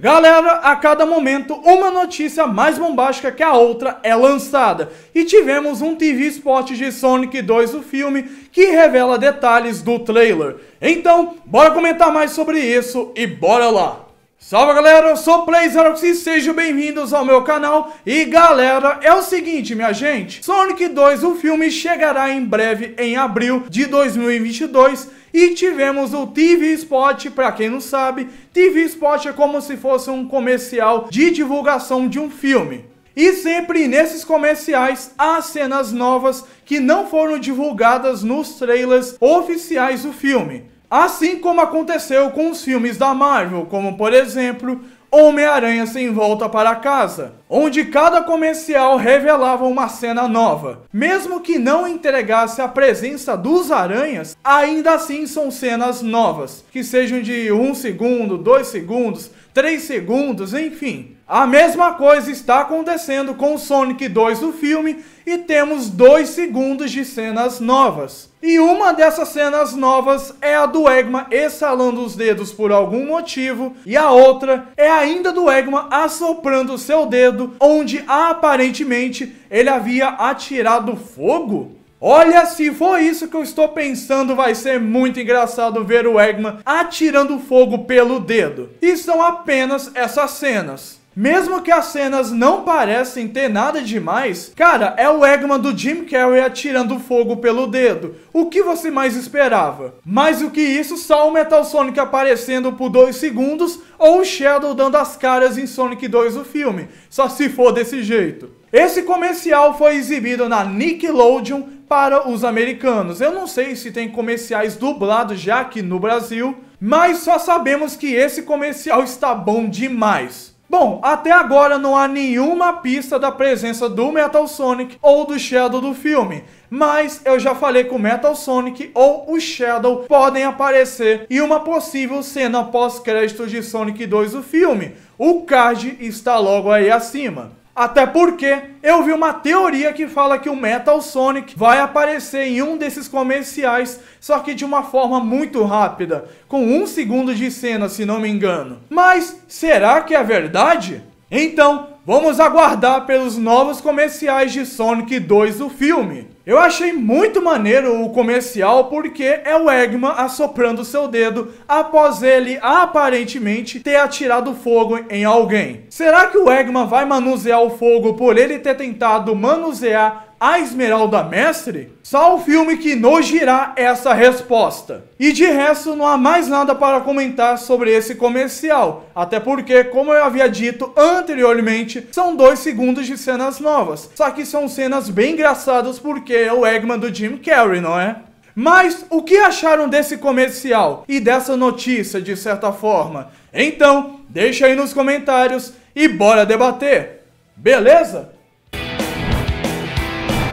Galera, a cada momento uma notícia mais bombástica que a outra é lançada. E tivemos um TV Spot de Sonic 2, o filme, que revela detalhes do trailer. Então, bora comentar mais sobre isso e bora lá! Salve galera, eu sou Playzerox e sejam bem-vindos ao meu canal. E galera, é o seguinte, minha gente, Sonic 2, o filme chegará em breve em abril de 2022 e tivemos o TV Spot, para quem não sabe, TV Spot é como se fosse um comercial de divulgação de um filme. E sempre nesses comerciais há cenas novas que não foram divulgadas nos trailers oficiais do filme. Assim como aconteceu com os filmes da Marvel, como por exemplo Homem-Aranha Sem Volta para Casa, onde cada comercial revelava uma cena nova. Mesmo que não entregasse a presença dos aranhas, ainda assim são cenas novas, que sejam de 1 um segundo, 2 segundos, 3 segundos, enfim. A mesma coisa está acontecendo com o Sonic 2 do filme e temos dois segundos de cenas novas. E uma dessas cenas novas é a do Eggman exalando os dedos por algum motivo, e a outra é ainda do Eggman assoprando seu dedo, onde aparentemente ele havia atirado fogo. Olha, se for isso que eu estou pensando, vai ser muito engraçado ver o Eggman atirando fogo pelo dedo. E são apenas essas cenas. Mesmo que as cenas não parecem ter nada demais, cara, é o Eggman do Jim Carrey atirando fogo pelo dedo. O que você mais esperava? Mais do que isso, só o Metal Sonic aparecendo por dois segundos ou o Shadow dando as caras em Sonic 2 o filme, só se for desse jeito. Esse comercial foi exibido na Nickelodeon para os americanos. Eu não sei se tem comerciais dublados já aqui no Brasil, mas só sabemos que esse comercial está bom demais. Bom, até agora não há nenhuma pista da presença do Metal Sonic ou do Shadow do filme. Mas eu já falei que o Metal Sonic ou o Shadow podem aparecer em uma possível cena pós-créditos de Sonic 2 do filme. O card está logo aí acima. Até porque eu vi uma teoria que fala que o Metal Sonic vai aparecer em um desses comerciais, só que de uma forma muito rápida, com um segundo de cena, se não me engano. Mas será que é verdade? Então, vamos aguardar pelos novos comerciais de Sonic 2 o filme. Eu achei muito maneiro o comercial porque é o Eggman assoprando seu dedo após ele aparentemente ter atirado fogo em alguém. Será que o Eggman vai manusear o fogo por ele ter tentado manusear a Esmeralda Mestre? Só o filme que nos dirá essa resposta. E de resto, não há mais nada para comentar sobre esse comercial. Até porque, como eu havia dito anteriormente, são dois segundos de cenas novas. Só que são cenas bem engraçadas porque é o Eggman do Jim Carrey, não é? Mas o que acharam desse comercial e dessa notícia, de certa forma? Então, deixa aí nos comentários e bora debater, beleza?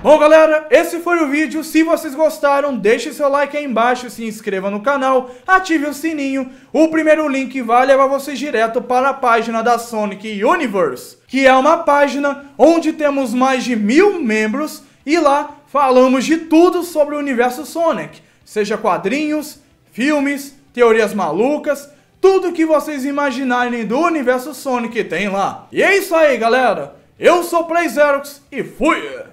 Bom galera, esse foi o vídeo, se vocês gostaram deixe seu like aí embaixo, se inscreva no canal, ative o sininho, o primeiro link vai levar vocês direto para a página da Sonic Universe, que é uma página onde temos mais de mil membros e lá falamos de tudo sobre o universo Sonic, seja quadrinhos, filmes, teorias malucas, tudo que vocês imaginarem do universo Sonic tem lá. E é isso aí galera, eu sou o Play Xerox e fui!